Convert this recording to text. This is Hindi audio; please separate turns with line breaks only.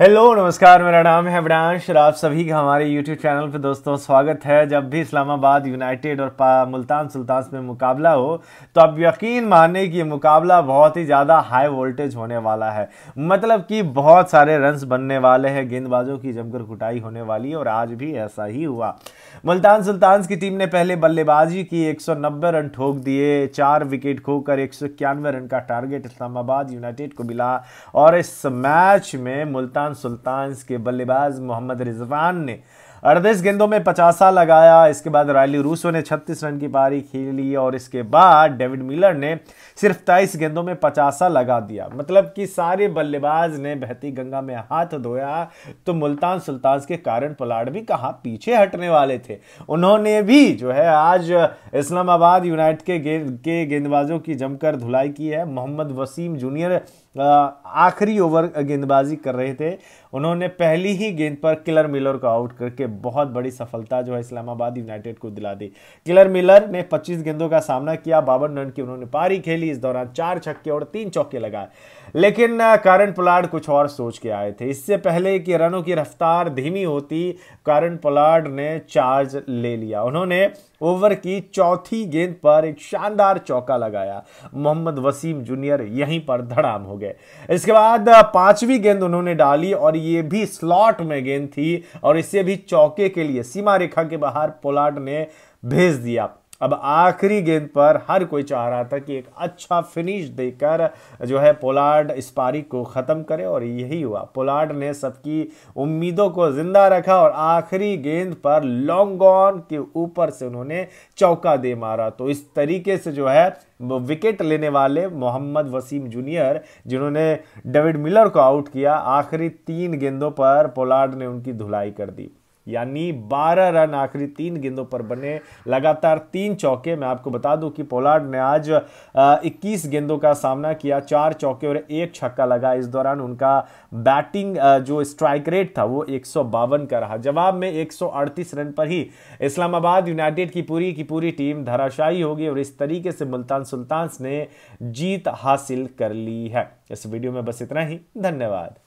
हेलो नमस्कार मेरा नाम है अवनाश और आप सभी का हमारे यूट्यूब चैनल पर दोस्तों स्वागत है जब भी इस्लामाबाद यूनाइटेड और मुल्तान सुल्तान में मुकाबला हो तो आप यकीन माने कि मुकाबला बहुत ही ज़्यादा हाई वोल्टेज होने वाला है मतलब कि बहुत सारे रन्स बनने वाले हैं गेंदबाजों की जमकर कुटाई होने वाली है और आज भी ऐसा ही हुआ मुल्तान सुल्तान की टीम ने पहले बल्लेबाजी की 190 रन ठोक दिए चार विकेट खोकर एक रन का टारगेट इस्लामाबाद यूनाइटेड को मिला और इस मैच में मुल्तान सुल्तान के बल्लेबाज मोहम्मद रिजवान ने अड़तीस गेंदों में पचासा लगाया इसके बाद रायली रूसो ने 36 रन की पारी खेली और इसके बाद डेविड मिलर ने सिर्फ तेईस गेंदों में पचासा लगा दिया मतलब कि सारे बल्लेबाज ने बहती गंगा में हाथ धोया तो मुल्तान सुल्तान के कारण पलाड़ भी कहा पीछे हटने वाले थे उन्होंने भी जो है आज इस्लामाबाद यूनाइट के गेंद के गेंदबाजों की जमकर धुलाई की है मोहम्मद वसीम जूनियर आखिरी ओवर गेंदबाजी कर रहे थे उन्होंने पहली ही गेंद पर किलर मिलर को आउट करके के बहुत बड़ी सफलता जो है इस्लामाबाद यूनाइटेड को दिला दी किलर मिलर ने 25 गेंदों का सामना किया बावन रन की उन्होंने पारी खेली इस दौरान चार छक्के और तीन चौके लगाए लेकिन कारण पोलार्ड कुछ और सोच के आए थे इससे पहले कि रनों की रफ्तार धीमी होती कारण पोलार्ड ने चार्ज ले लिया उन्होंने ओवर की चौथी गेंद पर एक शानदार चौका लगाया मोहम्मद वसीम जूनियर यहीं पर धड़ाम हो गए इसके बाद पांचवी गेंद उन्होंने डाली और ये भी स्लॉट में गेंद थी और इससे भी चौ... चौके के लिए सीमा रेखा के बाहर पोलार्ड ने भेज दिया अब आखिरी गेंद पर हर कोई चाह रहा था कि एक अच्छा फिनिश देकर जो है पोलार्ड इस पारी को ख़त्म करे और यही हुआ पोलार्ड ने सबकी उम्मीदों को ज़िंदा रखा और आखिरी गेंद पर लॉन्ग ऑन के ऊपर से उन्होंने चौका दे मारा तो इस तरीके से जो है विकेट लेने वाले मोहम्मद वसीम जूनियर जिन्होंने डेविड मिलर को आउट किया आखिरी तीन गेंदों पर पोलार्ड ने उनकी धुलाई कर दी यानी 12 रन आखिरी तीन गेंदों पर बने लगातार तीन चौके मैं आपको बता दूं कि पोलार्ड ने आज 21 गेंदों का सामना किया चार चौके और एक छक्का लगा इस दौरान उनका बैटिंग जो स्ट्राइक रेट था वो एक का रहा जवाब में एक रन पर ही इस्लामाबाद यूनाइटेड की पूरी की पूरी टीम धराशायी होगी और इस तरीके से मुल्तान सुल्तान ने जीत हासिल कर ली है इस वीडियो में बस इतना ही धन्यवाद